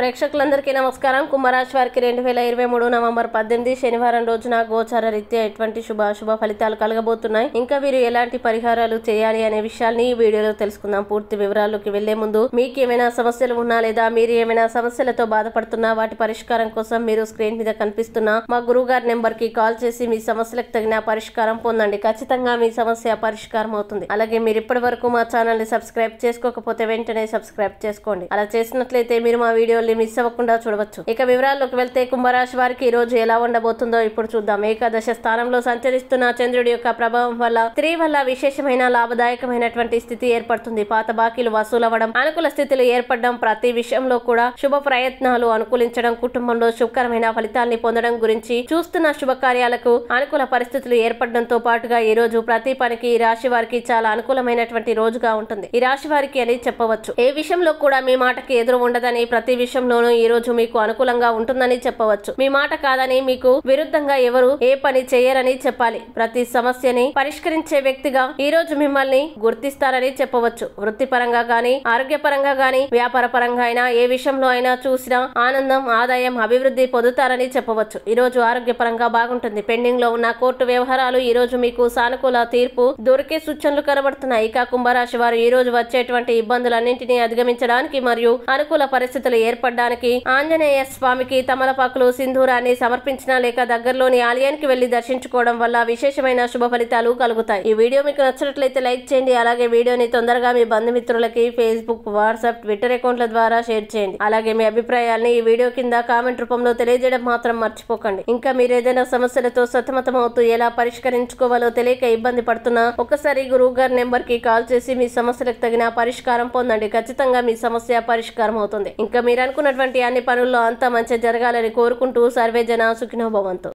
ప్రేక్షకులందరికీ నమస్కారం కుంభరాశి వారికి రెండు వేల ఇరవై మూడు నవంబర్ పద్దెనిమిది శనివారం రోజున గోచార రీత్యా ఎటువంటి శుభాశుభ ఫలితాలు కలగబోతున్నాయి ఇంకా వీరు ఎలాంటి పరిహారాలు చేయాలి అనే విషయాన్ని ఈ వీడియోలో తెలుసుకుందాం పూర్తి వివరాల్లోకి వెళ్లే ముందు మీకు ఏమైనా సమస్యలు ఉన్నా లేదా మీరు ఏమైనా సమస్యలతో బాధపడుతున్నా వాటి పరిష్కారం కోసం మీరు స్క్రీన్ మీద కనిపిస్తున్న మా గురువు గారి నెంబర్ కి కాల్ చేసి మీ సమస్యలకు తగిన పరిష్కారం పొందండి ఖచ్చితంగా మీ సమస్య పరిష్కారం అవుతుంది అలాగే మీరు ఇప్పటి వరకు మా ఛానల్ ని సబ్స్క్రైబ్ చేసుకోకపోతే వెంటనే సబ్స్క్రైబ్ చేసుకోండి అలా చేసినట్లయితే మీరు మా వీడియో వీడియోని మిస్ అవ్వకుండా చూడవచ్చు ఇక వివరాల్లోకి వెళ్తే కుంభరాశి వారికి ఈ రోజు ఎలా ఉండబోతుందో ఇప్పుడు చూద్దాం ఏకాదశ స్థానంలో సంచరిస్తున్న చంద్రుడి యొక్క ప్రభావం వల్ల స్త్రీ వల్ల విశేషమైన లాభదాయకమైనటువంటి స్థితి ఏర్పడుతుంది పాత బాకీలు వసూలవడం అనుకూల స్థితులు ఏర్పడడం ప్రతి విషయంలో కూడా శుభ ప్రయత్నాలు అనుకూలించడం కుటుంబంలో శుభకరమైన ఫలితాల్ని పొందడం గురించి చూస్తున్న శుభకార్యాలకు అనుకూల పరిస్థితులు ఏర్పడడంతో పాటుగా ఈ రోజు ప్రతి పనికి ఈ రాశి వారికి చాలా అనుకూలమైనటువంటి రోజుగా ఉంటుంది ఈ రాశి వారికి అని చెప్పవచ్చు ఏ విషయంలో కూడా మీ మాటకి ఎదురు ఉండదని ప్రతి విషయం రాష్ట్రంలోనూ ఈ రోజు మీకు అనుకూలంగా ఉంటుందని చెప్పవచ్చు మీ మాట కాదని మీకు విరుద్ధంగా ఎవరు ఏ పని చేయరని చెప్పాలి ప్రతి సమస్యని పరిష్కరించే వ్యక్తిగా ఈ రోజు మిమ్మల్ని గుర్తిస్తారని చెప్పవచ్చు వృత్తిపరంగా గాని ఆరోగ్యపరంగా గాని వ్యాపార పరంగా అయినా ఏ విషయంలో అయినా చూసినా ఆనందం ఆదాయం అభివృద్ధి పొందుతారని చెప్పవచ్చు ఈ రోజు ఆరోగ్యపరంగా బాగుంటుంది పెండింగ్ లో ఉన్న కోర్టు వ్యవహారాలు ఈ రోజు మీకు సానుకూల తీర్పు దొరికే సూచనలు కనబడుతున్నాయి ఇక కుంభరాశి వారు ఈ రోజు వచ్చేటువంటి ఇబ్బందులన్నింటినీ అధిగమించడానికి మరియు అనుకూల పరిస్థితులు ఏర్ప ఏర్పడడానికి ఆంజనేయ స్వామికి తమలపాకులు సింధూరాన్ని సమర్పించిన లేక దగ్గరలోని ఆలయానికి వెళ్లి దర్శించుకోవడం వల్ల విశేషమైన శుభ ఫలితాలు కలుగుతాయి ఈ వీడియో మీకు నచ్చినట్లయితే లైక్ చేయండి అలాగే వీడియోని తొందరగా మీ బంధుమిత్రులకి ఫేస్బుక్ వాట్సాప్ ట్విట్టర్ అకౌంట్ల ద్వారా షేర్ చేయండి అలాగే మీ అభిప్రాయాల్ని ఈ వీడియో కింద కామెంట్ రూపంలో తెలియజేయడం మాత్రం మర్చిపోకండి ఇంకా మీరు ఏదైనా సమస్యలతో అవుతూ ఎలా పరిష్కరించుకోవాలో తెలియక ఇబ్బంది పడుతున్నా ఒకసారి గురువు గారి నెంబర్ కి కాల్ చేసి మీ సమస్యలకు తగిన పరిష్కారం పొందండి ఖచ్చితంగా మీ సమస్య పరిష్కారం అవుతుంది ఇంకా మీరు అనుకున్నటువంటి అన్ని పనుల్లో అంతా మంచి జరగాలని కోరుకుంటూ సర్వేజన సుఖినోభవంతో